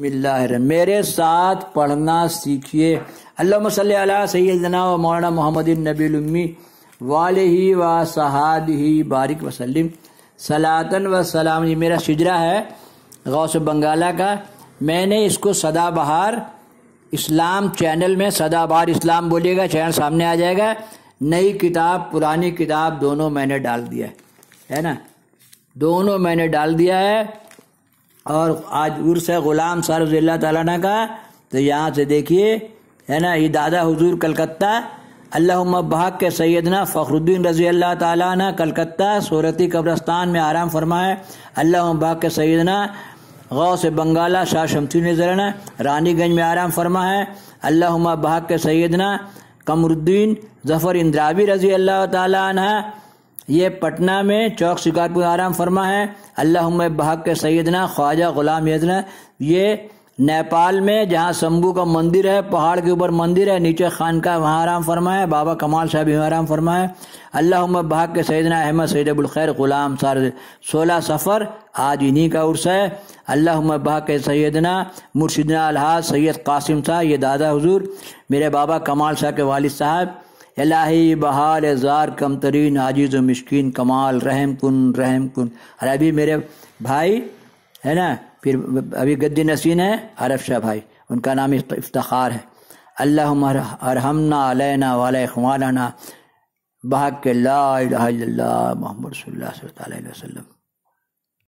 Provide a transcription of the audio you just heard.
मेरे साथ पढ़ना सीखिए अल्लाह सैदना व मौलाना मोहम्मद नबीमी वाले ही व सहाद ही बारिक वसलम सलातन व सलाम ये मेरा शिजरा है गौस बंगाला का मैंने इसको सदाबहार इस्लाम चैनल में सदाबहार इस्लाम बोलिएगा चैनल सामने आ जाएगा नई किताब पुरानी किताब दोनों मैंने डाल दिया है है ना दोनों मैंने डाल दिया है और आज उर्स है गुलाम सर तला का तो यहाँ से देखिए है ना ये दादा हुजूर कलकत्ता अल्लाह के सैदना फ़खरुद्दीन रजी अल्लाह ताला कलकत्ता सूरती कब्रस्तान में आराम फरमाए अल्लाह बहाक के सैदना गौ से बंगाला शाह शमसुद्दीन जरना रानीगंज में आराम फरमा है अल्लाह बाग के सैदना कमरुद्दीन जफ़र इंद्रावी रजी अल्लाह तह ये पटना में चौक शिकारपुर आराम फरमा है अल्लाह बहक के सैदना ख्वाजा गुलाम यदना ये नेपाल में जहाँ शंभू का मंदिर है पहाड़ के ऊपर मंदिर है नीचे खान का वहाँ आराम फरमा है बाबा कमाल साहब यहाँ आराम फरमा है अल्लाह बहाक के सैदना अहमद सैद खैर गुलाम सार सोलह सफ़र आज इन्हीं का उर्स है अल्लाह बहाक के सैदना मुर्शिदना अलहा सैयद कासिम साहब ये दादा हजूर मेरे बाबा कमाल शाह के वालद साहब अलाही बहाल जार कम तरीन आजिज़ मशकिन कमाल रहम कन रहम कन अरे अभी मेरे भाई है ना फिर अभी गद्दी नसीन है अरफ शाह भाई उनका नाम इफ्तार है अल्लाह अरहमना अलैना वाल खुवाना बहाक ला मोहम्मद वसम